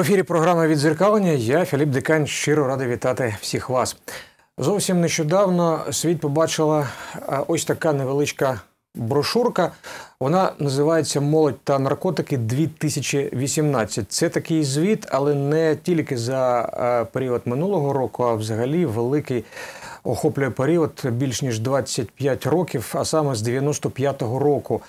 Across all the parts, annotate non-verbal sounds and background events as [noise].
ефірі програми відзеркалення. Я Філіп Декань щиро радий вітати всіх вас. Зовсім нещодавно світ побачила е, ось така невеличка брошурка. Вона називається Молодь та наркотики 2018. Це такий звіт, але не тільки за е, період минулого року, а взагалі великий охоплює період більш ніж 25 років, а саме з 95-го року.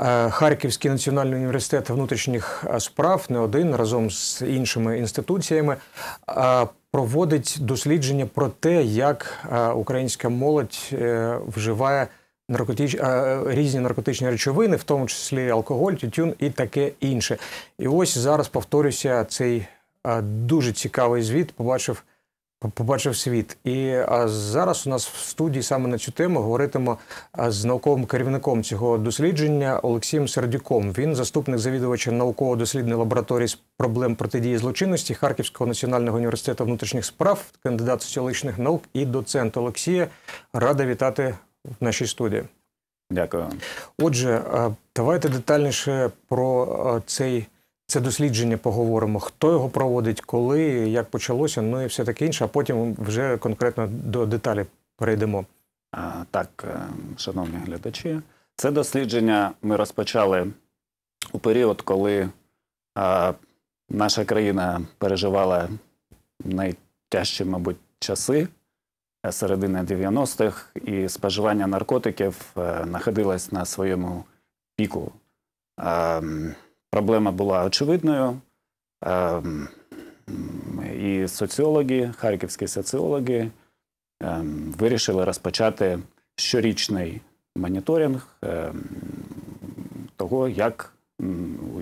Е, Харківський національний університет внутрішніх е, справ не один разом з іншими інституціями. Е, проводить дослідження про те, як українська молодь вживає наркотич... різні наркотичні речовини, в тому числі алкоголь, тютюн і таке інше. І ось зараз повторюся цей дуже цікавий звіт. Побачив побачив світ. І зараз у нас в студії саме на цю тему говоритиме з науковим керівником цього дослідження Олексієм Сердюком. Він заступник завідувача науково-дослідної лабораторії з проблем протидії злочинності Харківського національного університету внутрішніх справ, кандидат соціологічних наук і доцент Олексія. Рада вітати в нашій студії. Дякую. Отже, давайте детальніше про цей. Це дослідження поговоримо, хто його проводить, коли, як почалося, ну і все таке інше, а потім вже конкретно до деталі перейдемо. Так, е, шановні глядачі, це дослідження ми розпочали у період, коли е, наша країна переживала найтяжчі, мабуть, часи е, середини 90-х, і споживання наркотиків знаходилось на своєму піку. Ем, Проблема була очевидною. Ем, і соціологи, харківські соціологи ем, вирішили розпочати щорічний моніторинг ем, того, як,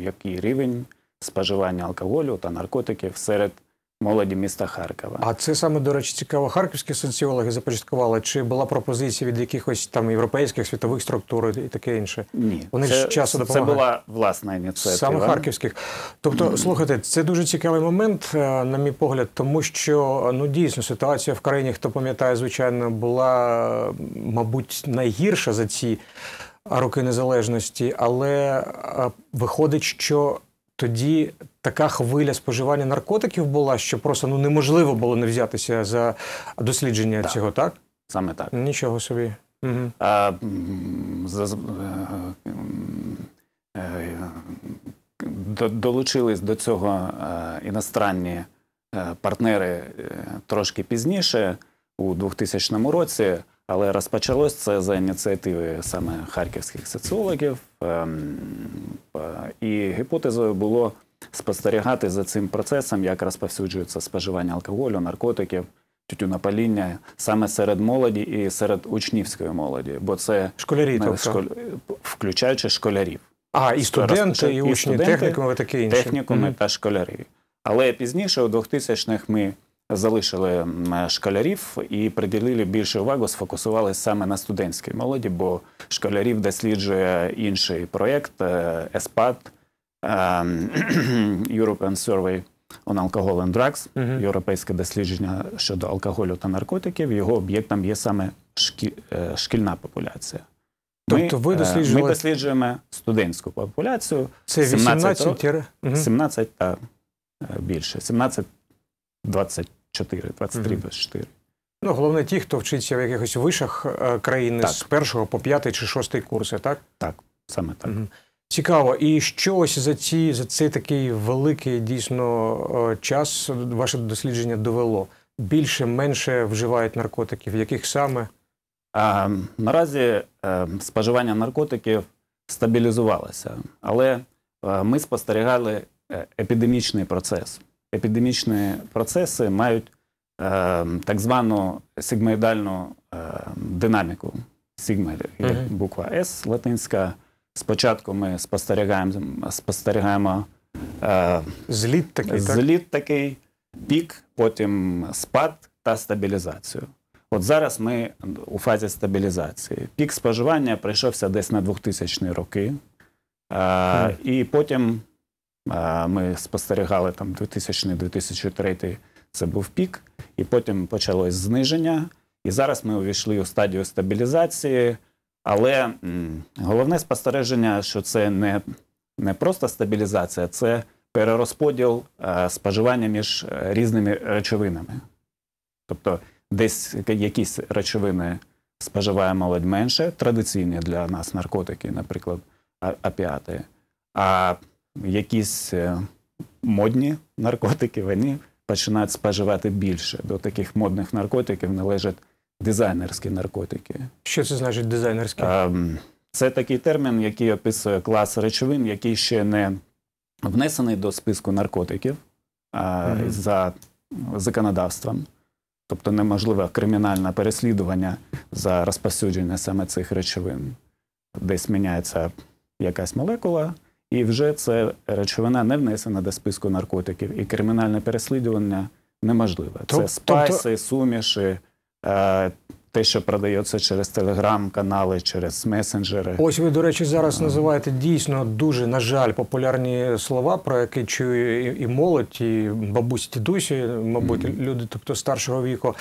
який рівень споживання алкоголю та наркотиків серед молоді міста Харкова. А це саме, до речі, цікаво. Харківські соціологи започаткували. Чи була пропозиція від якихось там європейських світових структур і таке інше? Ні, вони це, ж часу допомагають. Це була власна ініціатива. саме харківських. Тобто, слухайте, це дуже цікавий момент, е, на мій погляд, тому що ну дійсно ситуація в країні, хто пам'ятає, звичайно, була мабуть найгірша за ці роки незалежності, але е, виходить, що тоді така хвиля споживання наркотиків була, що просто ну неможливо було не взятися за дослідження так. цього, так? Саме так. Нічого собі. Угу. Долучились до цього е, іностранні партнери трошки пізніше, у 2000 році, але розпочалось це за ініціативи саме харківських соціологів. Ем, і гіпотезою було спостерігати за цим процесом, як розповсюджується споживання алкоголю, наркотиків, тютюнопаління саме серед молоді і серед учнівської молоді, бо це школярі, тобто? школь... включаючи школярів. А, і студенти, і учні, і технікуми таке інше. Технікуми mm -hmm. та школярі. Але пізніше, у 2000-х, ми залишили школярів і приділили більше уваги, сфокусувалися саме на студентській молоді, бо школярів досліджує інший проєкт, е, ЕСПАД. Ем, [clears throat] European Survey on Alcohol and Drugs, uh -huh. європейське дослідження щодо алкоголю та наркотиків. Його об'єктом є саме шкі... Е, шкільна популяція. Тобто ми, ви е, досліджували... ми досліджуємо студентську популяцію. Це 17, 17, та е, більше. 17, 24, 23, 24. Ну, головне, ті, хто вчиться в якихось вишах країни так. з першого по п'ятий чи шостий курси, так? Так, саме так. Цікаво, і що ось за ці за цей такий великий дійсно е, час ваше дослідження довело? Більше менше вживають наркотиків. Яких саме а, наразі а, е, споживання наркотиків стабілізувалося, але а, е, ми спостерігали епідемічний процес. Епідемічні процеси мають так звану сигмоїдальну динаміку. Сигма буква С латинська. Спочатку ми спостерігаємо спостерігаємо е, зліт такий, зліт так? такий, пік, потім спад та стабілізацію. От зараз ми у фазі стабілізації. Пік споживання прийшовся десь на 2000 ні роки, е, і потім е, ми спостерігали там 2000-2003 це був пік, і потім почалось зниження. І зараз ми увійшли у стадію стабілізації. Але головне спостереження, що це не не просто стабілізація, це перерозподіл е, споживання між е, різними речовинами. Тобто десь якісь речовини споживає молодь менше, традиційні для нас наркотики, наприклад, опіати, а якісь е, модні наркотики вони починають споживати більше. До таких модних наркотиків належать дизайнерські наркотики. Що це значить дизайнерські? Ем, це такий термін, який описує клас речовин, який ще не внесений до списку наркотиків е, за законодавством. Тобто неможливе кримінальне переслідування за розпосюдження саме цих речовин. Десь міняється якась молекула, і вже ця речовина не внесена до списку наркотиків, і кримінальне переслідування неможливе. Це тобто спайси, суміші. uh, те, що продається через телеграм-канали, через месенджери. Ось ви, до речі, зараз називаєте дійсно дуже, на жаль, популярні слова, про які чує і молодь, і бабусь, дідусі, мабуть, mm. люди, тобто старшого віку.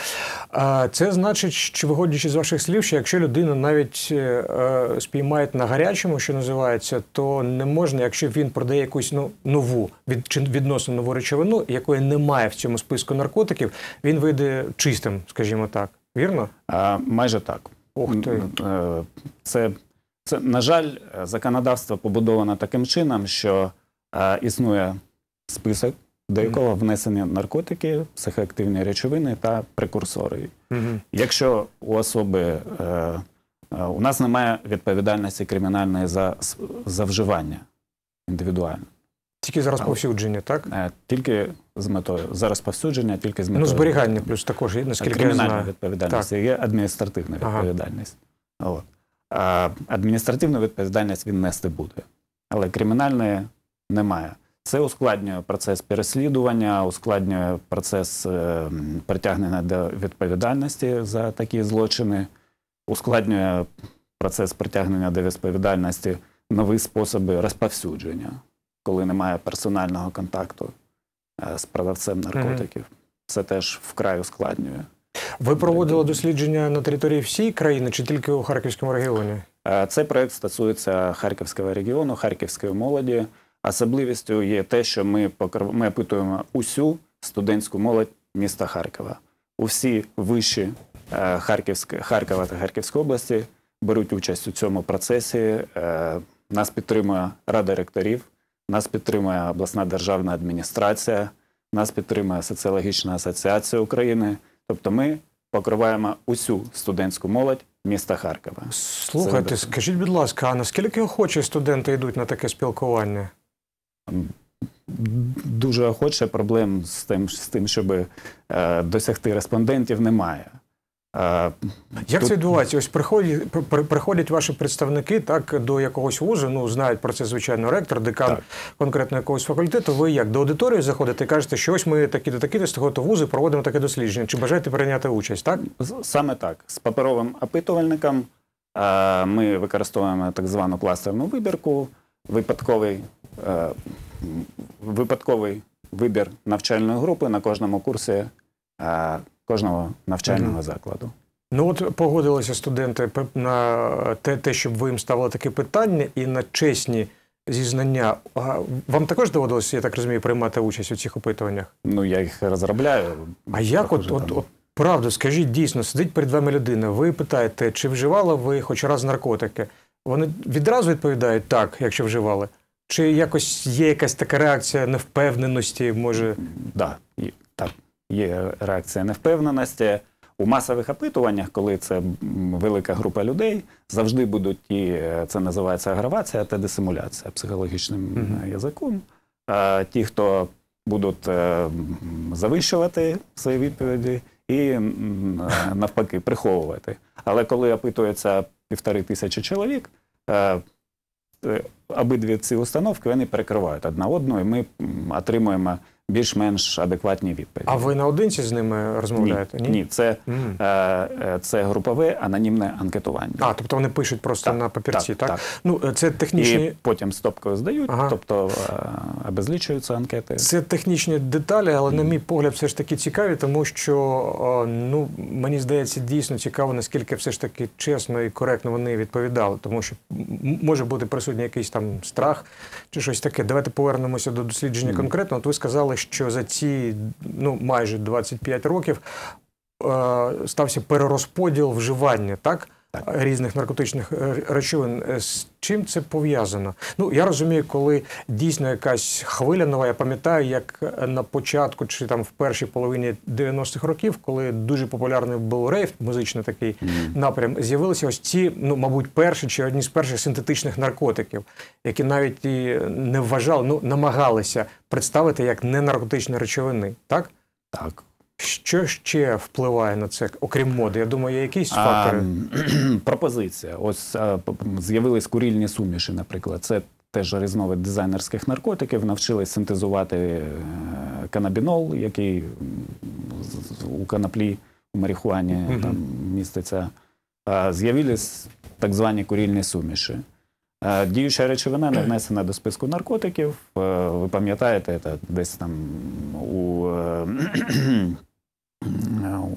Це значить, що виходячи з ваших слів, що якщо людина навіть е, е, спіймають на гарячому, що називається, то не можна, якщо він продає якусь ну, нову від чи відносно нову речовину, якої немає в цьому списку наркотиків, він вийде чистим, скажімо так вірно? А, майже так. Ух ти. Е, це, це, на жаль, законодавство побудовано таким чином, що а, е, існує список, до якого внесені наркотики, психоактивні речовини та прекурсори. Угу. Якщо у особи а, е, у нас немає відповідальності кримінальної за, за вживання індивідуально. Тільки за розповсюдження, так? Е, тільки з метою. За розповсюдження, тільки з ну, метою. Ну, зберігання плюс також є, наскільки. я знаю. відповідальність є адміністративна відповідальність. Е, адміністративну відповідальність він нести буде. Але кримінальної немає. Це ускладнює процес переслідування, ускладнює процес е, притягнення до відповідальності за такі злочини, ускладнює процес притягнення до відповідальності нові способи розповсюдження коли немає персонального контакту е, з продавцем наркотиків. Mm Це теж вкрай ускладнює. Ви проводили дослідження на території всієї країни чи тільки у Харківському регіоні? Е, цей проект стосується Харківського регіону, харківської молоді. Особливістю є те, що ми покр... ми опитуємо усю студентську молодь міста Харкова. Усі вищі е, Харківськ... Харкова та Харківської області беруть участь у цьому процесі. Нас підтримує Рада ректорів нас підтримує обласна державна адміністрація, нас підтримує Соціологічна асоціація України. Тобто, ми покриваємо усю студентську молодь міста Харкова. Слухайте, скажіть, будь ласка, а наскільки охочі студенти йдуть на таке спілкування? Дуже охоче проблем з тим, з тим щоб е, досягти респондентів, немає. Як Тут... це відбувається? Ось приходять приходять ваші представники так до якогось вузу. Ну знають про це звичайно ректор, декан так. конкретно якогось факультету. Ви як до аудиторії заходите і кажете, що ось ми такі до такі до такого вузу проводимо таке дослідження. Чи бажаєте прийняти участь? Так саме так з паперовим опитувальником е, ми використовуємо так звану кластерну вибірку, випадковий е, випадковий вибір навчальної групи на кожному курсі. Е, кожного навчального закладу. Ну от погодилися студенти на те, те, щоб ви їм ставили таке питання і на чесні зізнання. Вам також доводилось, я так розумію, приймати участь у цих опитуваннях? Ну я їх розробляю. А як от, от, от правду, скажіть дійсно, сидить перед вами людина, ви питаєте, чи вживали ви хоч раз наркотики? Вони відразу відповідають так, якщо вживали. Чи якось є якась така реакція невпевненості? Може, да, так є реакція невпевненості. У масових опитуваннях, коли це велика група людей, завжди будуть ті, е, це називається агравація та десимуляція психологічним mm язиком. А ті, хто будуть е, завищувати свої відповіді і навпаки приховувати. Але коли опитується півтори тисячі чоловік, обидві ці установки вони перекривають одна одну, і ми отримуємо більш-менш адекватні відповіді. А ви наодинці з ними розмовляєте? Ні, ні, ні це mm. е, це групове анонімне анкетування. А тобто вони пишуть просто так, на папірці, так, так? так? Ну е, це технічні І потім стопкою здають, ага. тобто е, обезлічуються анкети. Це технічні деталі, але mm. на мій погляд, все ж таки цікаві, тому що ну мені здається, дійсно цікаво, наскільки все ж таки чесно і коректно вони відповідали, тому що може бути присутній якийсь там страх чи щось таке. Давайте повернемося до дослідження mm. конкретно. От ви сказали, що за ці ну майже 25 років. Стався перерозподіл вживання, так різних наркотичних е, речовин. Е, з чим це пов'язано? Ну я розумію, коли дійсно якась хвиля нова. Я пам'ятаю, як е, на початку чи там в першій половині 90-х років, коли дуже популярний був рейв, музичний такий mm -hmm. напрям, з'явилися ось ці, ну мабуть, перші чи одні з перших синтетичних наркотиків, які навіть і не вважали, ну намагалися представити як ненаркотичні речовини, так? Так. Що ще впливає на це, окрім моди? Я думаю, є якісь фактори. А, [clears throat] пропозиція. Ось з'явились курільні суміші, наприклад. Це теж різновид дизайнерських наркотиків. Навчились синтезувати е, канабінол, який у канаплі, у марихуані mm там міститься. З'явились так звані курільні суміші. Е, діюча речовина не внесена до списку наркотиків. Е, ви пам'ятаєте, це десь там у е, [clears throat]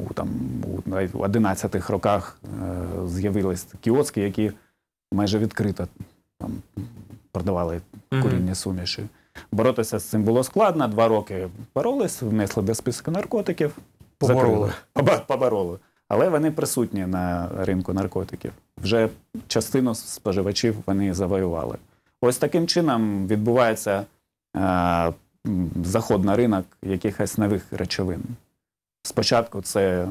у, там, у 11-х роках з'явились кіоски, які майже відкрито там, продавали куріння суміші. Боротися з цим було складно. Два роки боролись, внесли до списку наркотиків. Побороли. Побороли але вони присутні на ринку наркотиків. Вже частину споживачів вони завоювали. Ось таким чином відбувається е, заход на ринок якихось нових речовин. Спочатку це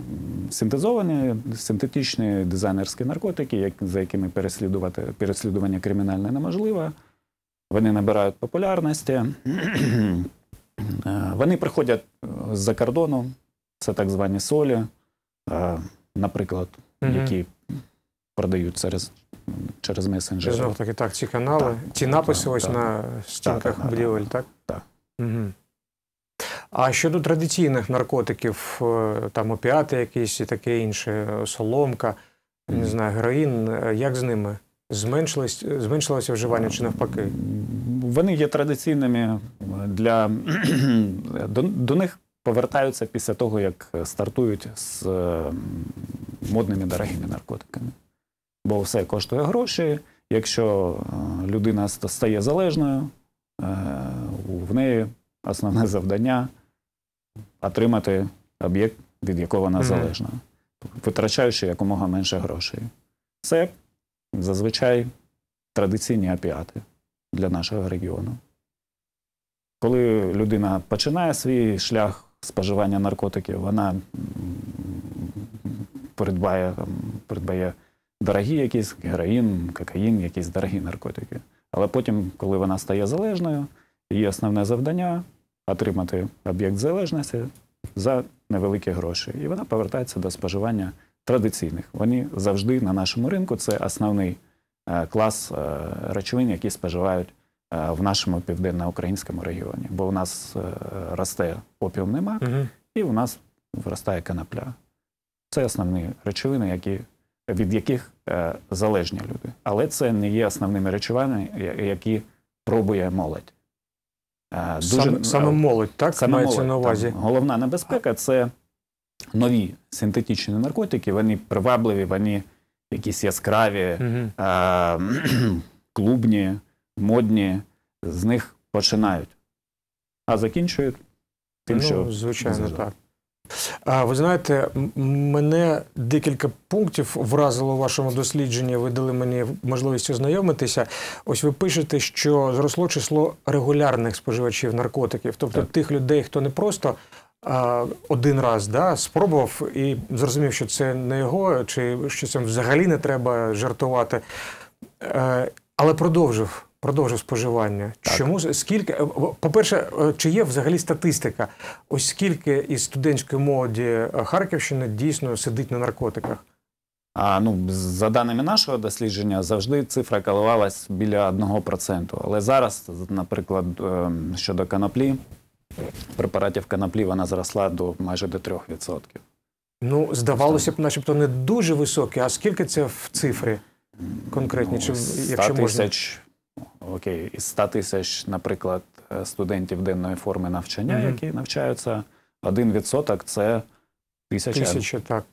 синтезовані синтетичні дизайнерські наркотики, як, за якими переслідувати, переслідування кримінальне неможливе. Вони набирають популярності, [clears throat] е, вони приходять е, з-за кордону, це так звані солі. Е, наприклад, mm які продають через через месенджер. Знов таки так, ці канали, так, ці написи так, ось так, на стінках будівель, так? Так. Угу. А щодо традиційних наркотиків, е, там опіати якісь і таке інше, соломка, mm. не знаю, героїн, е, як з ними? Зменшилось, зменшилося вживання чи навпаки? Вони є традиційними для [clears throat] до, до них повертаються після того, як стартують з е, модними дорогими наркотиками. Бо все коштує гроші. Якщо е, людина стає залежною, е, в неї основне [laughs] завдання отримати об'єкт, від якого вона залежна, витрачаючи якомога менше грошей. Це зазвичай традиційні опіати для нашого регіону. Коли людина починає свій шлях споживання наркотиків, вона передбає там, передбає дорогі якісь героїн, кокаїн, якісь дорогі наркотики. Але потім, коли вона стає залежною, її основне завдання отримати об'єкт залежності за невеликі гроші. І вона повертається до споживання традиційних. Вони завжди на нашому ринку це основний е, клас е, речовин, які споживають. Е, в нашому південно-українському регіоні, бо в нас е, росте попівнема угу. і в нас виростає конопля. Це основні речовини, які, від яких е, залежні люди. Але це не є основними речовинами, які пробує молодь. Дуже, саме, саме молодь, так? Саме молодь, на увазі. Там, головна небезпека це нові синтетичні наркотики, вони привабливі, вони якісь яскраві, угу. а, [clears throat] клубні модні з них починають, а закінчують тим, ну, що звичайно завжди. так. А, ви знаєте, мене декілька пунктів вразило у вашому дослідженні. Ви дали мені можливість ознайомитися. Ось ви пишете, що зросло число регулярних споживачів наркотиків, тобто так. тих людей, хто не просто а, один раз да, спробував і зрозумів, що це не його, чи що цим взагалі не треба жартувати, а, е, але продовжив продовжив споживання. Так. Чому скільки е, по-перше, е, чи є взагалі статистика? Ось скільки із студентської молоді е, Харківщини дійсно сидить на наркотиках? А ну за даними нашого дослідження, завжди цифра коливалась біля 1%. Але зараз, наприклад, щодо каноплі, препаратів каноплі вона зросла до майже до 3%. Ну, здавалося б, начебто не дуже високі. А скільки це в цифрі конкретні? Ну, Чи, якщо можна? окей, із 100 тисяч, наприклад, е, студентів денної форми навчання, угу. які навчаються, один відсоток це тисяча. Тисяча, так.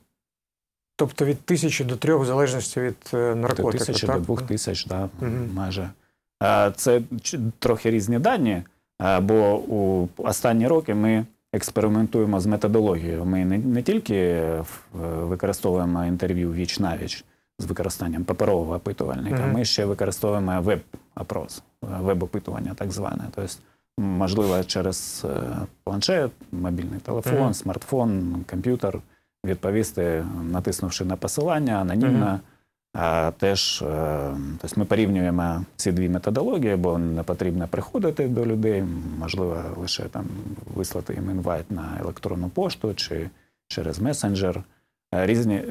Тобто від тисячі до трьох в залежності від е, наркотиків, Від тисячі так? до двох тисяч, да, угу. майже. Е, це трохи різні дані, бо у останні роки ми експериментуємо з методологією. Ми не, не тільки використовуємо інтерв'ю віч на віч з використанням паперового опитувальника, угу. ми ще використовуємо веб опрос, е, веб-опитування, так зване. Тобто, можливо, через е, планшет, мобільний телефон, mm -hmm. смартфон, комп'ютер відповісти, натиснувши на посилання анонімно. Mm -hmm. А теж е, тобто ми порівнюємо ці дві методології, бо не потрібно приходити до людей, можливо, лише там вислати їм інвайт на електронну пошту чи через месенджер. Різні,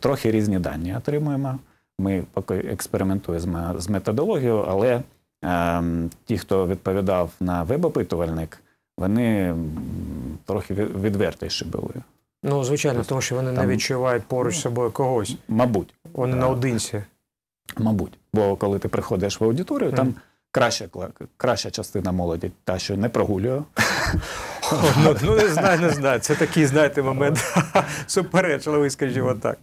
Трохи різні дані отримуємо. Ми поки експериментуємо з методологією, але е, ті, хто відповідав на веб-опитувальник, вони трохи відвертіші були. Ну, звичайно, тому що вони Там... не відчувають поруч з ну, собою когось. Мабуть. Вони наодинці. Мабуть. Бо коли ти приходиш в аудиторію, mm. там краща краща частина молоді, та що не прогулює. [laughs] Ну, ну, не знаю, не знаю. Це такий, знаєте, момент [laughs] суперечливий, скажімо так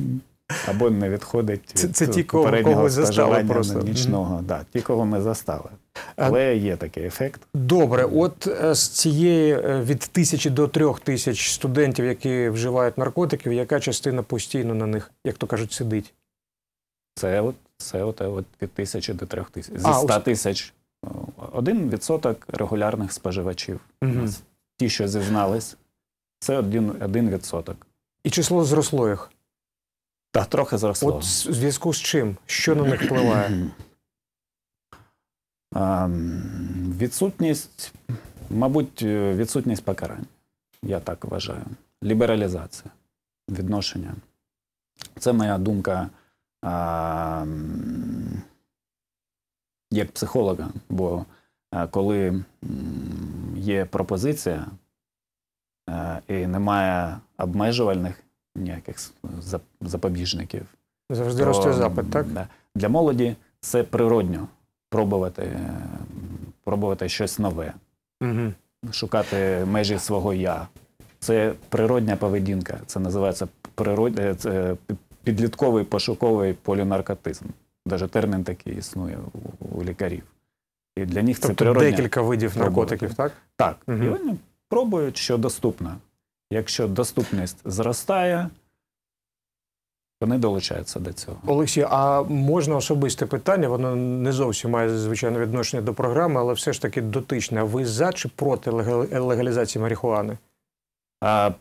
або не відходить це, від це ті, попереднього споживання просто. нічного. Mm -hmm. да, ті, кого ми застали. Але є такий ефект. Добре, от е, з цієї е, від тисячі до трьох тисяч студентів, які вживають наркотиків, яка частина постійно на них, як то кажуть, сидить? Це от це от, е, от від тисячі до трьох тисяч. Зі ста тисяч ну, один відсоток регулярних споживачів. Угу. Ті, що зізнались, це один відсоток. І число зросло їх? Так, трохи зросло. От в зв'язку з чим? Що на них впливає? [clears throat] Відсутність, мабуть, е, відсутність покарань, я так вважаю. Лібералізація відношення. Це моя думка а, як психолога. Бо е, коли є пропозиція е, і немає обмежувальних ніяких запобіжників. Завжди росте запит, так? Да. Для молоді це природньо пробувати е, пробувати щось нове, угу. шукати межі свого я. Це природня поведінка. Це називається природ... Е, це е, підлітковий пошуковий полінаркотизм. Навіть термін такий існує у лікарів. І для них тобто це природня... декілька видів наркотиків, так? Так. Угу. І вони пробують, що доступно. Якщо доступність зростає, вони долучаються до цього. Олексій, а можна особисте питання? Воно не зовсім має звичайно відношення до програми, але все ж таки дотичне. Ви за чи проти легалізації марихуани? А,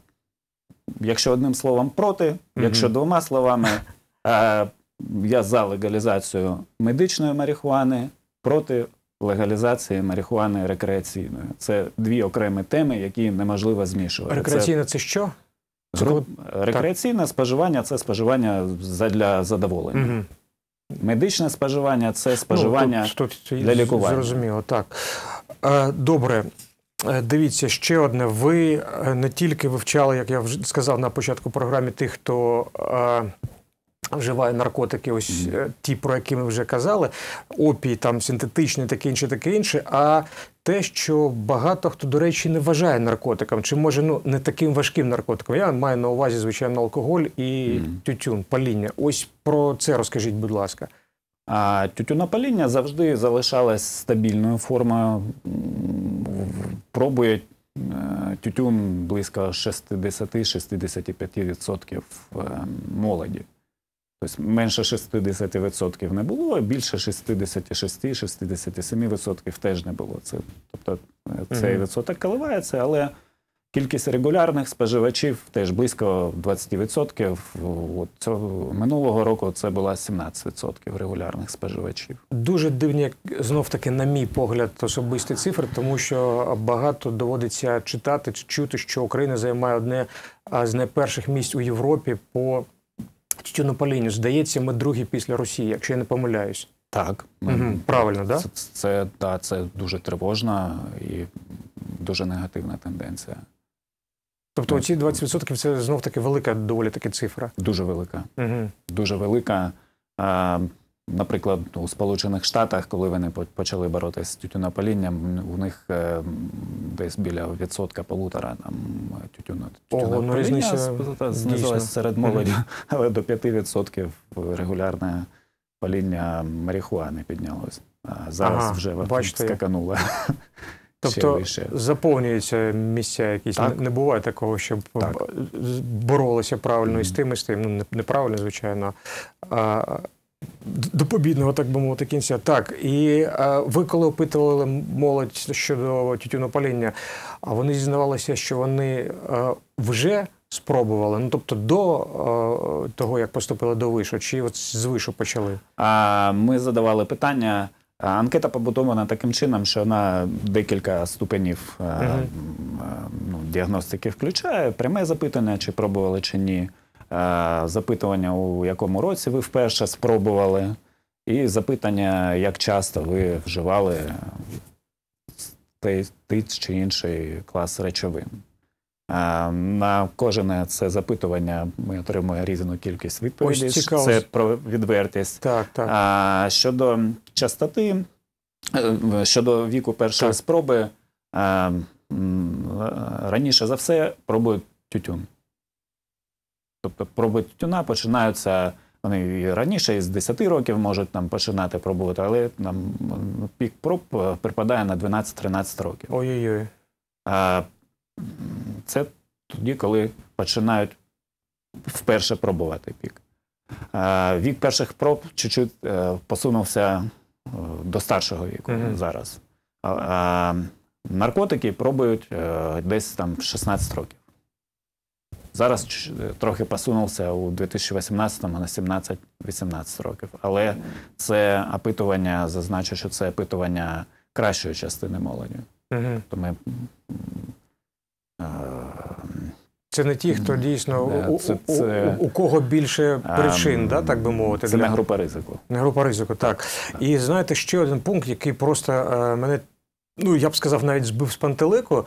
Якщо одним словом проти, якщо двома словами, а, я за легалізацію медичної марихуани, проти легалізації марихуани рекреаційної. Це дві окремі теми, які неможливо змішувати. Рекреаційна це, це що? Груп... Рекреаційне так. споживання це споживання для задоволення. Угу. Медичне споживання це ну, споживання ну, тут, тут, для лікування. Зрозуміло, так. Е, добре. Е, дивіться ще одне. Ви е, не тільки вивчали, як я вже сказав на початку програми, тих, хто вживає наркотики, ось mm. ті, про які ми вже казали, опій, там синтетичний, таке інше, таке інше. А те, що багато хто, до речі, не вважає наркотиком, чи може ну не таким важким наркотиком. Я маю на увазі, звичайно, алкоголь і mm. тютюн, паління. Ось про це розкажіть, будь ласка. А тютюнопаління завжди залишалась стабільною формою. Пробує е, тютюн близько 60-65% е, молоді. Тобто менше 60% не було, а більше 66-67% теж не було. Це, Тобто е, цей угу. відсоток коливається, але кількість регулярних споживачів теж близько 20%. От цього минулого року це була 17% регулярних споживачів. Дуже дивні, знов таки, на мій погляд, особисті цифри, тому що багато доводиться читати чути, що Україна займає одне з найперших місць у Європі по тютюнопаління, здається, ми другі після Росії, якщо я не помиляюсь. Так. угу, правильно, так? Це, це, да, це дуже тривожна і дуже негативна тенденція. Тобто оці 20% це знов таки велика доволі таки цифра. Дуже велика. Угу. Дуже велика. Наприклад, у Сполучених Штатах, коли вони почали боротися з тютюнопалінням, у них е, десь біля відсотка полутора там тютюна ну, тютюнопаління знизилось серед молоді, [laughs] але до п'яти відсотків регулярне паління марихуани піднялось. А зараз ага, вже бачите. скакануло. [laughs] Тобто заповнюються місця якісь. Так. Не буває такого, щоб е, так. боролися правильно mm. і з тим, і з тим. Ну, неправильно, звичайно. А, до побідного, так би мовити, кінця. Так. І а, ви коли опитували молодь щодо тютюнопаління, а вони зізнавалися, що вони а, вже спробували, ну тобто до а, того, як поступили до вишу, чи от з вишу почали? Ми задавали питання. Анкета побудована таким чином, що вона декілька ступенів угу. ну, діагностики включає: пряме запитання, чи пробували, чи ні. Е, запитування, у якому році ви вперше спробували, і запитання, як часто ви вживали той чи інший клас речовин. Е, на кожне це запитування ми отримуємо різну кількість відповідей. Ось це про відвертість. Так, так. А е, щодо частоти, щодо віку першої так. спроби, а, раніше за все пробують тютюн. Тобто проби тютюна починаються. Вони і раніше і з 10 років можуть там починати пробувати, але там ну, пік проб е, припадає на 12-13 років. Ой-ой-ой. Це тоді, коли починають вперше пробувати пік. Вік перших проб чуть-чуть е, посунувся е, до старшого віку mm -hmm. зараз. Наркотики пробують десь там 16 років. Зараз е, трохи посунувся у 2018-му на 17-18 років. Але це опитування, зазначу, що це опитування кращої частини молоді. Угу. ми, е, це не ті, хто дійсно е, це, у, це, у, у, кого більше причин, а, да, так би мовити. Це для... не група ризику. Не група ризику, так. так. І знаєте, ще один пункт, який просто е, мене, ну я б сказав, навіть збив з пантелику.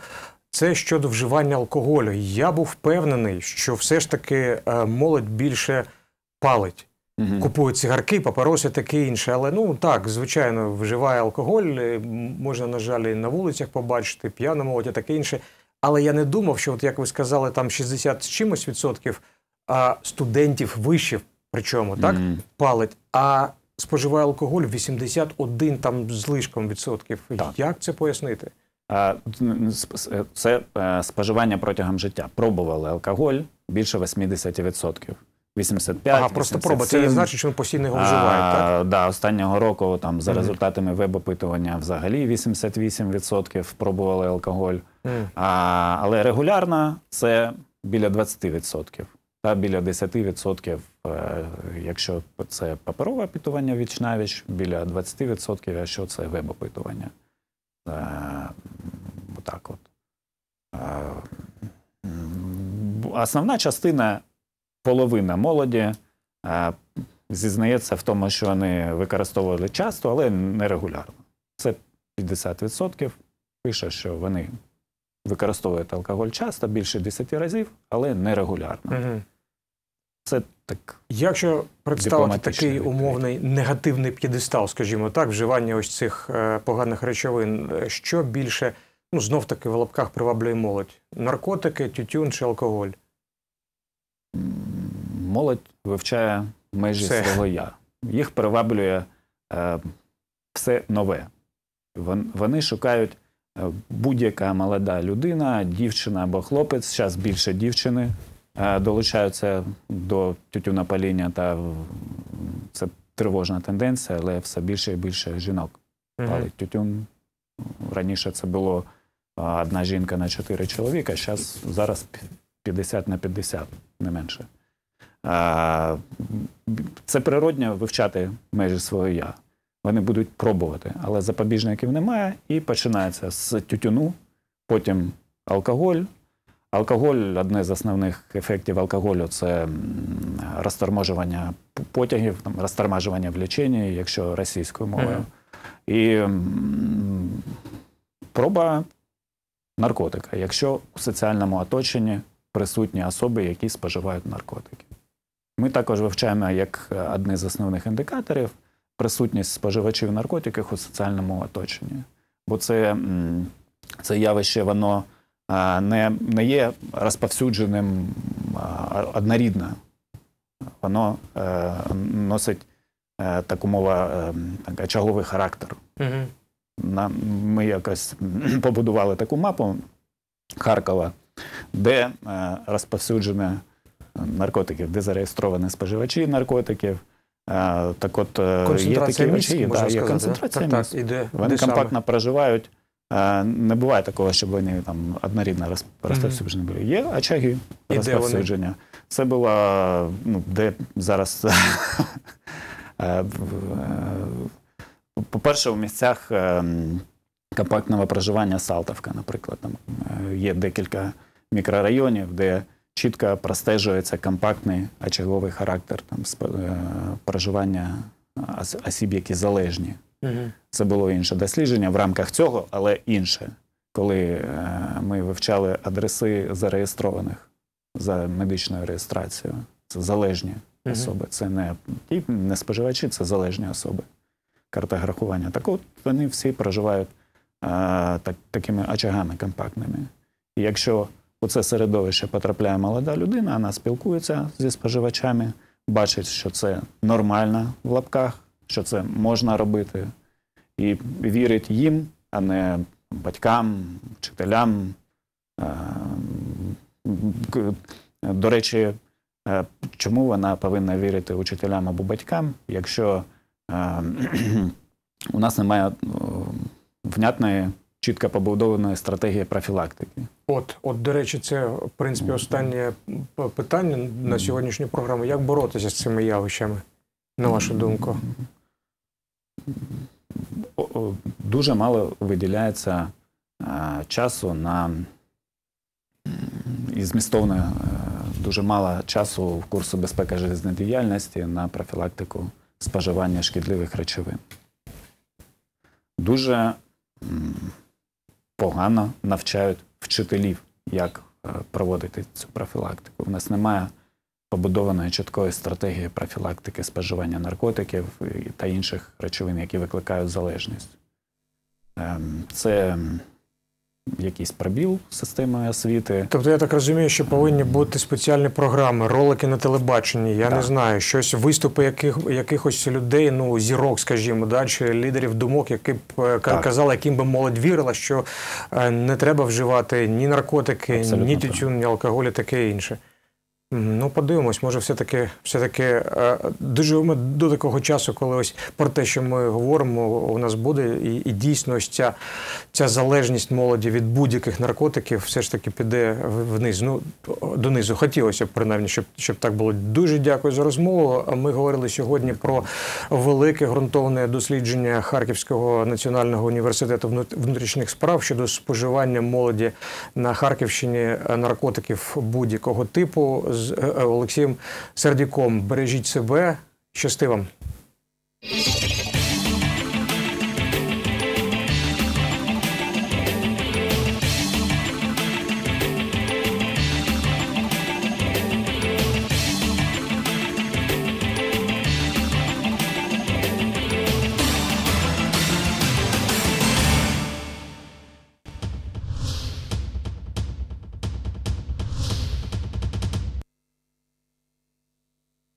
Це щодо вживання алкоголю. Я був впевнений, що все ж таки е, молодь більше палить. Угу. Купують цигарки, папороси, таке інше. Але ну так, звичайно, вживає алкоголь. Е, можна, на жаль, і на вулицях побачити, п'яна молодь, і таке інше. Але я не думав, що, от як ви сказали, там 60 з чимось відсотків студентів вишів, причому так угу. палить. А споживає алкоголь 81 там злишком відсотків. Так. Як це пояснити? Е, це е, споживання протягом життя. Пробували алкоголь більше 80%. 85, Ага, просто 87. проба. Це не значить, що він постійно його вживає, а, так? Да, Останнього року там за mm. результатами веб-опитування взагалі 88% пробували алкоголь. Mm. А, Але регулярно це біля 20%. Та біля 10%, е, якщо це паперове опитування віч біля 20%, якщо це веб-опитування. Е, отак от. Е, основна частина половина молоді е, зізнається в тому, що вони використовували часто, але нерегулярно. Це 50% пише, що вони використовують алкоголь часто більше 10 разів, але нерегулярно. Це так. Якщо представити такий умовний негативний п'єдестал, скажімо так, вживання ось цих е, поганих речовин, е, що більше ну знов таки в лапках приваблює молодь: наркотики, тютюн чи алкоголь? Молодь вивчає межі все. свого я. Їх приваблює е, все нове. Вони шукають е, будь-яка молода людина, дівчина або хлопець. Зараз більше дівчини Е, долучаються до тютюнопаління, та це тривожна тенденція, але все більше і більше жінок палить mm -hmm. тютюн. Раніше це було одна жінка на чотири чоловіка, зараз зараз 50 на 50, не менше. Це природньо вивчати межі свого я. Вони будуть пробувати, але запобіжників немає і починається з тютюну, потім алкоголь, Алкоголь одне з основних ефектів алкоголю це розторможування потягів, там, розторможування в ліченні, якщо російською мовою. Mm. І проба наркотика, якщо у соціальному оточенні присутні особи, які споживають наркотики. Ми також вивчаємо як одне з основних індикаторів присутність споживачів наркотиків у соціальному оточенні. Бо це, це явище, воно не не є розповсюдженим однорідно. Воно е, носить е, таку мова е, очаговий характер. Угу. Ми якось [clears throat] побудували таку мапу Харкова, де розповсюджені наркотиків, де зареєстровані споживачі наркотиків. Так от є такі міст, речі, да, є концентрація. Так, Так, іде. Вони компактно проживають. Е, не буває такого, щоб вони там однорідно розп... mm були. Є очаги І розповсюдження. вони? Це було, ну, де зараз. [laughs] Е, е, по-перше, у місцях компактного проживання Салтовка, наприклад, там є декілька мікрорайонів, де чітко простежується компактний очаговий характер там, проживання осіб, які залежні Угу. Це було інше дослідження в рамках цього, але інше, коли е, ми вивчали адреси зареєстрованих за медичною реєстрацією. Це залежні угу. особи. Це не ті не споживачі, це залежні особи. Картографування. Так от вони всі проживають а, е, так, такими очагами компактними. І якщо у це середовище потрапляє молода людина, вона спілкується зі споживачами, бачить, що це нормально в лапках що це можна робити, і вірить їм, а не батькам, вчителям. Е, до речі, е, чому вона повинна вірити учителям або батькам, якщо е, [clears throat] у нас немає внятної, чітко побудованої стратегії профілактики? От, от, до речі, це в принципі останнє питання на сьогоднішню програму: як боротися з цими явищами, на вашу думку? дуже мало виділяється часу на і змістовно е, дуже мало часу в курсу безпека железнодіяльності на профілактику споживання шкідливих речовин. Дуже погано навчають вчителів, як е, проводити цю профілактику. У нас немає побудованої чіткої стратегії профілактики споживання наркотиків та інших речовин, які викликають залежність. Ем, це якийсь пробіл системи освіти. Тобто, я так розумію, що повинні бути спеціальні програми, ролики на телебаченні. Я так. не знаю, щось виступи яких, якихось людей, ну зірок, скажімо, да, чи лідерів думок, які б е, так. казали, яким би молодь вірила, що е, не треба вживати ні наркотики, Абсолютно ні тютюн, ні алкоголь, і таке інше. Ну, подивимось, може, все-таки все-таки е, доживемо до такого часу, коли ось про те, що ми говоримо, у нас буде, і і дійсно ось ця ця залежність молоді від будь-яких наркотиків все ж таки піде вниз. Ну донизу хотілося б принаймні, щоб щоб так було. Дуже дякую за розмову. Ми говорили сьогодні про велике ґрунтовне дослідження Харківського національного університету внутрішніх справ щодо споживання молоді на Харківщині наркотиків будь-якого типу з е, Олексієм Сердюком. Бережіть себе, щасти вам.